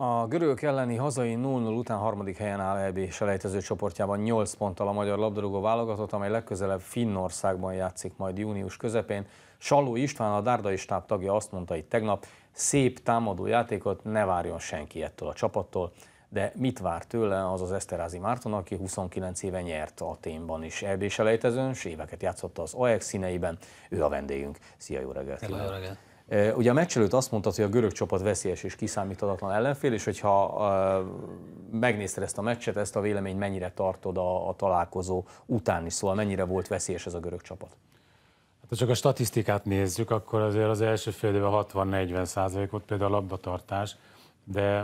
A görögök elleni hazai 0-0 után harmadik helyen áll EB selejtező csoportjában 8 ponttal a magyar labdarúgó válogatott, amely legközelebb Finnországban játszik majd június közepén. Saló István, a Dárdai stáb tagja azt mondta itt tegnap, szép támadó játékot ne várjon senki ettől a csapattól, de mit vár tőle az az Eszterázi Márton, aki 29 éve nyert a témban is EB selejtezőn, és éveket játszott az OEX színeiben, ő a vendégünk. Szia, jó reggelt! Jó reggelt! Ugye a meccs előtt azt mondtad, hogy a görög csapat veszélyes és kiszámíthatatlan ellenfél, és hogyha megnézted ezt a meccset, ezt a véleményt mennyire tartod a, a találkozó után is, szóval mennyire volt veszélyes ez a görög csapat? Hát, ha csak a statisztikát nézzük, akkor azért az első fél évben 60-40 volt például a labdatartás, de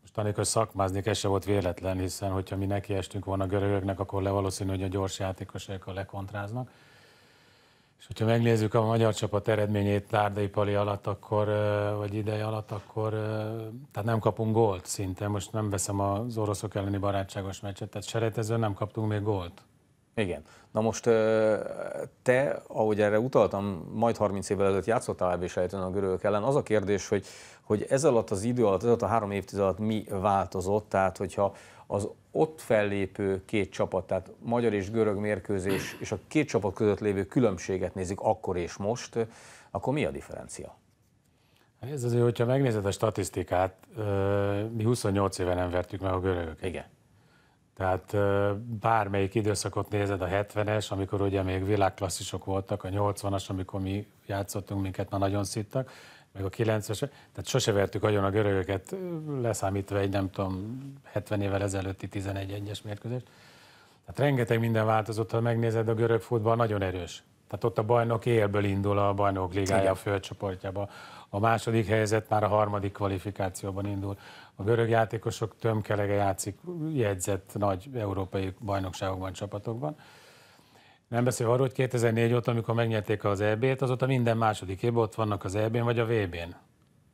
most anélkül szakmáznék, ez se volt véletlen, hiszen hogyha mi nekiestünk volna a görögöknek, akkor levalószínű, hogy a gyors játékosok a lekontráznak. És hogyha megnézzük a magyar csapat eredményét Lárdai Pali alatt, akkor, vagy ideje alatt, akkor tehát nem kapunk gólt szinte. Most nem veszem az oroszok elleni barátságos meccset, tehát seretezőn nem kaptunk még gólt. Igen. Na most te, ahogy erre utaltam, majd 30 évvel ezelőtt játszottál ebbé sejtőn a görögök ellen. Az a kérdés, hogy, hogy ez alatt az idő alatt, ez alatt a három évtized alatt mi változott? Tehát, hogyha az ott fellépő két csapat, tehát magyar és görög mérkőzés, és a két csapat között lévő különbséget nézik akkor és most, akkor mi a differencia? Hát ez azért, hogyha megnézed a statisztikát, mi 28 éve nem vertük meg a görögöket. Igen. Tehát bármelyik időszakot nézed, a 70-es, amikor ugye még világklasszisok voltak, a 80-as, amikor mi játszottunk, minket már nagyon szittak, meg a 90-es, tehát sose vertük agyon a görögöket, leszámítva egy nem tudom, 70 évvel ezelőtti 11-1-es mérkőzést. Tehát rengeteg minden változott, ha megnézed, a görög futball nagyon erős. Tehát ott a bajnok élből indul a bajnok ligája a földcsoportjába. A második helyzet már a harmadik kvalifikációban indul. A görög játékosok tömkelege játszik jegyzett nagy európai bajnokságokban, csapatokban. Nem beszél arról, hogy 2004 óta, amikor megnyerték az EB-t, azóta minden második év ott vannak az EB-n vagy a VB-n.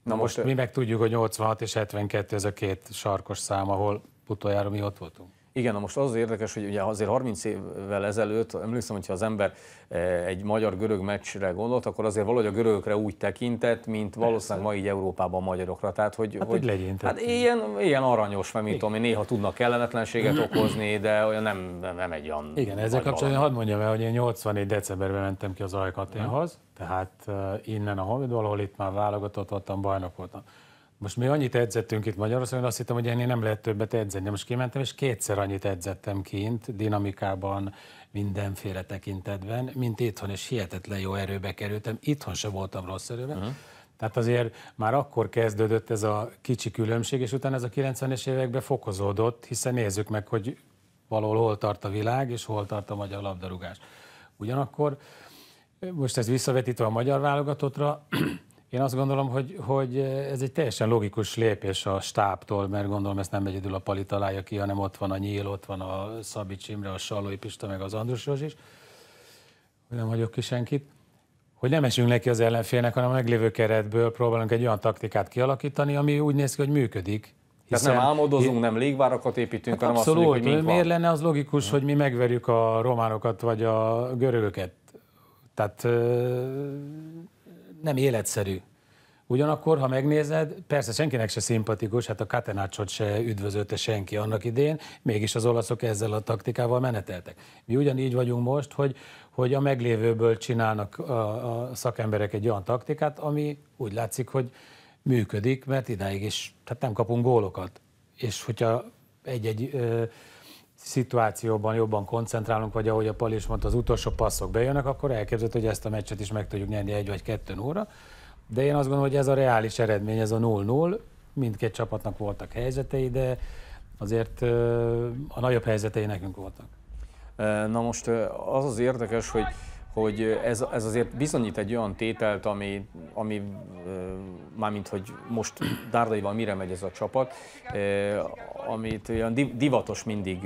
Na most, most mi meg tudjuk, hogy 86 és 72 ez a két sarkos szám, ahol utoljára mi ott voltunk. Igen, na most az érdekes, hogy ugye azért 30 évvel ezelőtt, emlékszem, hogyha az ember e, egy magyar-görög meccsre gondolt, akkor azért valahogy a görögökre úgy tekintett, mint valószínűleg ma így Európában a magyarokra. Tehát, hogy, hát, hogy legyen, hát ilyen, ilyen aranyos, mert mint tudom, néha tudnak kellemetlenséget mhm. okozni, de olyan nem, nem egy olyan. Igen, ezzel kapcsolatban hadd mondjam el, hogy én 84. decemberben mentem ki az Ajkaténhoz, mhm. tehát e, innen a Honvédból, ahol itt már válogatott ottan bajnok voltam. Most mi annyit edzettünk itt Magyarországon, azt hittem, hogy ennél nem lehet többet edzeni. Most kimentem, és kétszer annyit edzettem kint, dinamikában, mindenféle tekintetben, mint itthon, és hihetetlen jó erőbe kerültem. Itthon se voltam rossz erőben. Uh-huh. Tehát azért már akkor kezdődött ez a kicsi különbség, és utána ez a 90-es években fokozódott, hiszen nézzük meg, hogy valahol hol tart a világ, és hol tart a magyar labdarúgás. Ugyanakkor, most ez visszavetítve a magyar válogatottra, én azt gondolom, hogy, hogy eh, ez egy teljesen logikus lépés a stábtól, mert gondolom ezt nem egyedül a Pali találja ki, hanem ott van a Nyíl, ott van a Szabi Csimre, a Sallói Pista, meg az Andrus Józs is. Nem vagyok ki senkit hogy nem esünk neki az ellenfélnek, hanem a meglévő keretből próbálunk egy olyan taktikát kialakítani, ami úgy néz ki, hogy működik. Tehát nem álmodozunk, nem légvárakat építünk, hát hanem abszolút, azt mondjuk, hogy miért van. lenne az logikus, hogy mi megverjük a románokat vagy a görögöket? Tehát nem életszerű. Ugyanakkor, ha megnézed, persze senkinek se szimpatikus, hát a katenácsot se üdvözölte senki annak idén, mégis az olaszok ezzel a taktikával meneteltek. Mi ugyanígy vagyunk most, hogy, hogy a meglévőből csinálnak a, a szakemberek egy olyan taktikát, ami úgy látszik, hogy működik, mert idáig is tehát nem kapunk gólokat. És hogyha egy-egy szituációban jobban koncentrálunk, vagy ahogy a Pali is mondta, az utolsó passzok bejönnek, akkor elképzelhető, hogy ezt a meccset is meg tudjuk nyerni egy vagy kettő óra. De én azt gondolom, hogy ez a reális eredmény, ez a 0-0. Mindkét csapatnak voltak helyzetei, de azért a nagyobb helyzetei nekünk voltak. Na most az az érdekes, hogy hogy ez, ez azért bizonyít egy olyan tételt, ami, ami mármint, hogy most Dárdaival mire megy ez a csapat, amit olyan divatos mindig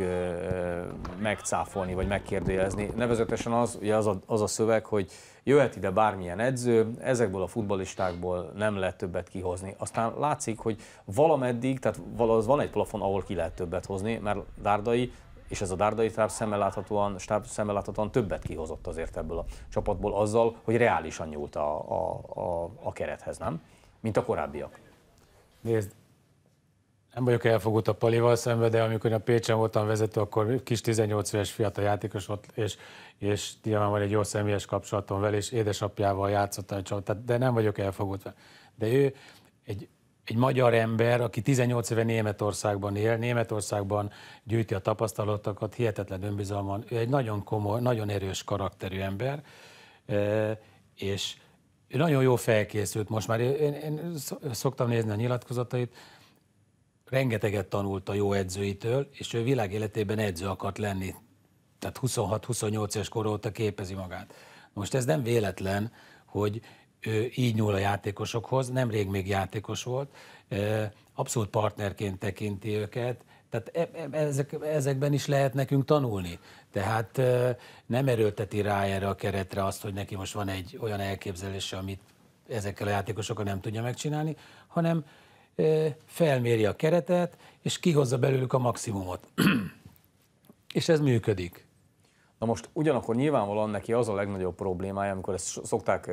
megcáfolni, vagy megkérdőjelezni. Nevezetesen az, ugye az, a, az a szöveg, hogy jöhet ide bármilyen edző, ezekből a futbalistákból nem lehet többet kihozni. Aztán látszik, hogy valameddig, tehát valahogy van egy plafon, ahol ki lehet többet hozni, mert Dárdai és ez a Dárdai stáb szemmel láthatóan, stáb szemmel láthatóan többet kihozott azért ebből a csapatból azzal, hogy reálisan nyúlt a, a, a, a kerethez, nem? Mint a korábbiak. Nézd, nem vagyok elfogult a Palival szemben, de amikor a Pécsen voltam vezető, akkor kis 18 éves fiatal játékos volt, és, és nyilván van egy jó személyes kapcsolatom vele, és édesapjával játszottam, de nem vagyok elfogult vele. De ő egy egy magyar ember, aki 18 éve Németországban él, Németországban gyűjti a tapasztalatokat, hihetetlen önbizalman, ő egy nagyon komoly, nagyon erős karakterű ember, e, és ő nagyon jó felkészült most már, én, én szoktam nézni a nyilatkozatait, rengeteget tanult a jó edzőitől, és ő világ életében edző akart lenni. Tehát 26-28 éves kor óta képezi magát. Most ez nem véletlen, hogy így nyúl a játékosokhoz, nemrég még játékos volt, abszolút partnerként tekinti őket, tehát e, e, ezek, ezekben is lehet nekünk tanulni. Tehát nem erőlteti rá erre a keretre azt, hogy neki most van egy olyan elképzelése, amit ezekkel a játékosokkal nem tudja megcsinálni, hanem felméri a keretet, és kihozza belőlük a maximumot. és ez működik. Na most ugyanakkor nyilvánvalóan neki az a legnagyobb problémája, amikor ezt szokták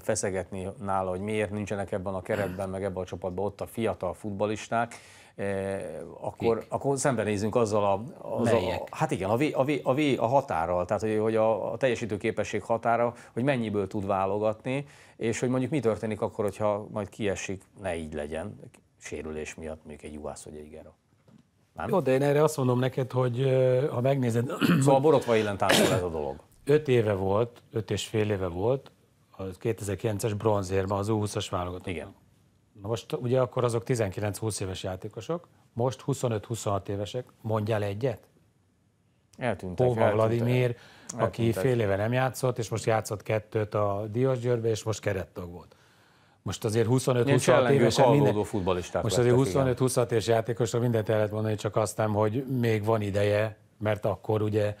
feszegetni nála, hogy miért nincsenek ebben a keretben, meg ebben a csapatban ott a fiatal futbalisták, akkor, akkor szembenézünk azzal a... az a hát igen, a, v, a, v, a, v, a határral, tehát hogy, hogy a, a teljesítőképesség határa, hogy mennyiből tud válogatni, és hogy mondjuk mi történik akkor, hogyha majd kiesik, ne így legyen, sérülés miatt, mondjuk egy juhász vagy egy igera. Nem? Jó, de én erre azt mondom neked, hogy ha megnézed... Szóval borotva élen táncol ez a dolog. Öt éve volt, öt és fél éve volt, a 2009-es bronzérben az U20-as válogatott. Igen. Na most ugye akkor azok 19-20 éves játékosok, most 25-26 évesek, mondjál egyet? Eltűntek. Hova Vladimir, aki fél éve nem játszott, és most játszott kettőt a Diós Györbe, és most kerettag volt. Most azért 25-26 éves minden... Most azért 25-26 éves játékosra mindent el lehet mondani, csak azt nem, hogy még van ideje, mert akkor ugye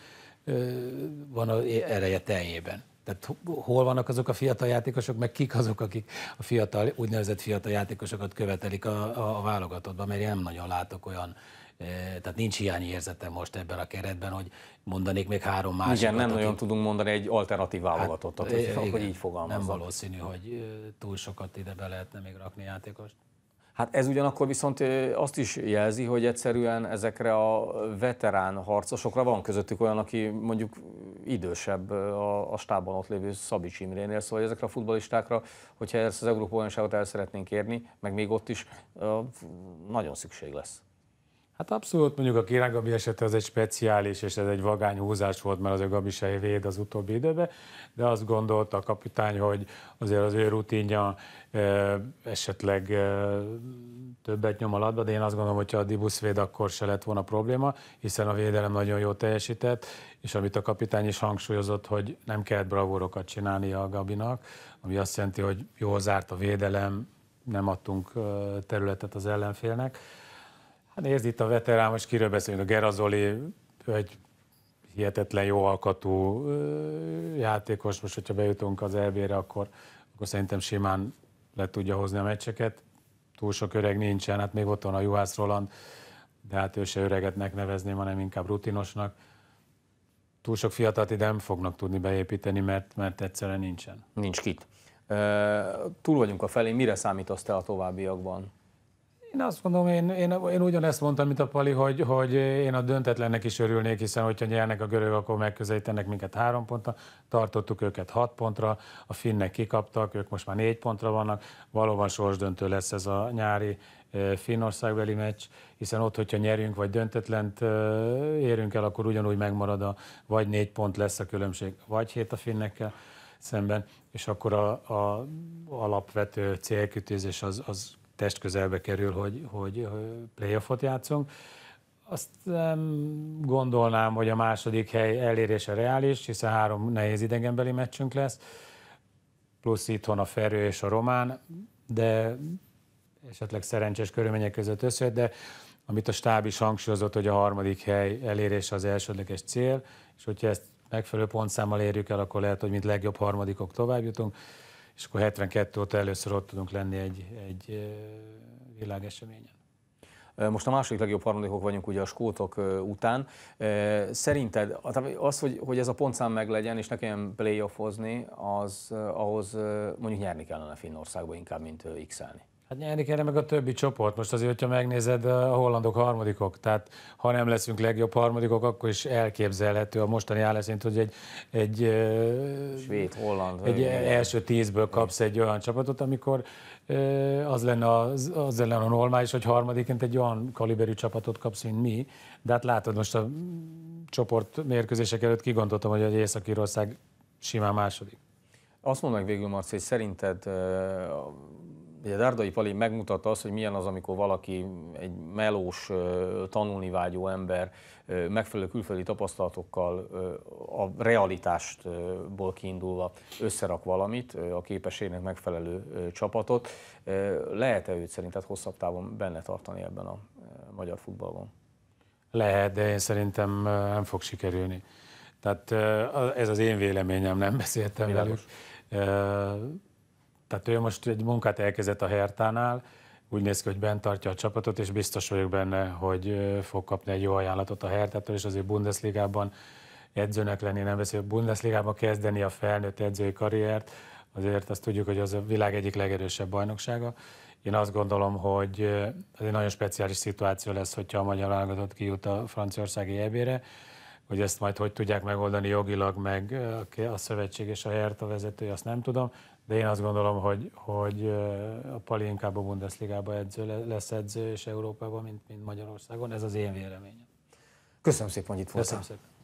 van az ereje teljében. Tehát hol vannak azok a fiatal játékosok, meg kik azok, akik a fiatal, úgynevezett fiatal játékosokat követelik a, a, a válogatottban, mert én nem nagyon látok olyan Eh, tehát nincs hiányérzetem most ebben a keretben, hogy mondanék még három másikat. Igen, nem nagyon tudunk mondani egy alternatív hát, válogatottat, hát, igen, hogy így fogalmazom. Nem valószínű, hogy eh, túl sokat ide be lehetne még rakni játékost. Hát ez ugyanakkor viszont azt is jelzi, hogy egyszerűen ezekre a veterán harcosokra van közöttük olyan, aki mondjuk idősebb a, a stábban ott lévő Szabics Imrénél, szóval ezekre a futbolistákra, hogyha ezt az Európa olyanságot el szeretnénk érni, meg még ott is, nagyon szükség lesz. Hát abszolút mondjuk a Kérán Gabi esete az egy speciális, és ez egy vagány húzás volt, mert az a Gabi se véd az utóbbi időben, de azt gondolta a kapitány, hogy azért az ő rutinja e, esetleg e, többet nyom alatt, de én azt gondolom, hogy ha a Dibusz véd, akkor se lett volna probléma, hiszen a védelem nagyon jó teljesített, és amit a kapitány is hangsúlyozott, hogy nem kellett bravúrokat csinálni a Gabinak, ami azt jelenti, hogy jól zárt a védelem, nem adtunk területet az ellenfélnek Hát nézd itt a veterán, most kiről beszélünk, a Gerazoli, egy hihetetlen jó alkatú játékos, most hogyha bejutunk az elvére, akkor, akkor szerintem simán le tudja hozni a meccseket. Túl sok öreg nincsen, hát még ott van a Juhász Roland, de hát ő se öregetnek nevezném, hanem inkább rutinosnak. Túl sok fiatalt ide nem fognak tudni beépíteni, mert, mert egyszerűen nincsen. Nincs kit. Uh, túl vagyunk a felé, mire számítasz te a továbbiakban? Én azt mondom, én, én, én ugyanezt mondtam, mint a Pali, hogy, hogy én a döntetlennek is örülnék, hiszen hogyha nyernek a görög, akkor megközelítenek minket három pontra, tartottuk őket hat pontra, a finnek kikaptak, ők most már négy pontra vannak, valóban sorsdöntő lesz ez a nyári e, Finnországbeli meccs, hiszen ott, hogyha nyerünk, vagy döntetlent e, érünk el, akkor ugyanúgy megmarad a vagy négy pont lesz a különbség, vagy hét a finnekkel szemben, és akkor a, a alapvető célkütőzés az, az testközelbe kerül, hogy, hogy playoffot játszunk. Azt nem gondolnám, hogy a második hely elérése reális, hiszen három nehéz idegenbeli meccsünk lesz, plusz itthon a Ferő és a Román, de esetleg szerencsés körülmények között összejött, de amit a stáb is hangsúlyozott, hogy a harmadik hely elérése az elsődleges cél, és hogyha ezt megfelelő pontszámmal érjük el, akkor lehet, hogy mint legjobb harmadikok tovább jutunk és akkor 72 óta először ott tudunk lenni egy, egy világeseményen. Most a második legjobb harmadikok vagyunk ugye a skótok után. Szerinted az, hogy, hogy ez a pontszám meglegyen, és ne kelljen playoffozni, az, ahhoz mondjuk nyerni kellene Finnországba inkább, mint x-elni? Hát nyerni kellene meg a többi csoport. Most azért, hogyha megnézed, a hollandok harmadikok. Tehát ha nem leszünk legjobb harmadikok, akkor is elképzelhető a mostani állászint, hogy egy, egy, Svéd, holland, egy első tízből kapsz egy olyan csapatot, amikor az lenne, az, az lenne a normális, hogy harmadiként egy olyan kaliberű csapatot kapsz, mint mi. De hát látod, most a csoport mérkőzések előtt kigondoltam, hogy egy Észak-Írország simán második. Azt mondd meg végül, Marci, hogy szerinted Ugye Dárdai Pali megmutatta azt, hogy milyen az, amikor valaki, egy melós, tanulni vágyó ember megfelelő külföldi tapasztalatokkal a realitástból kiindulva összerak valamit, a képességnek megfelelő csapatot. Lehet-e őt szerinted hosszabb távon benne tartani ebben a magyar futballban? Lehet, de én szerintem nem fog sikerülni. Tehát ez az én véleményem, nem beszéltem Milagos. velük tehát ő most egy munkát elkezdett a Hertánál, úgy néz ki, hogy bent tartja a csapatot, és biztos vagyok benne, hogy fog kapni egy jó ajánlatot a Hertától, és azért Bundesligában edzőnek lenni, nem veszi hogy Bundesligában kezdeni a felnőtt edzői karriert, azért azt tudjuk, hogy az a világ egyik legerősebb bajnoksága. Én azt gondolom, hogy ez egy nagyon speciális szituáció lesz, hogyha a magyar válogatott kijut a franciaországi ebére, hogy ezt majd hogy tudják megoldani jogilag, meg a szövetség és a Hertha vezetője, azt nem tudom, de én azt gondolom, hogy, hogy a Pali inkább a Bundesligába edző, lesz edző, és Európában, mint, mint Magyarországon. Ez az én véleményem. Köszönöm szépen, hogy itt voltál. Köszönöm szépen.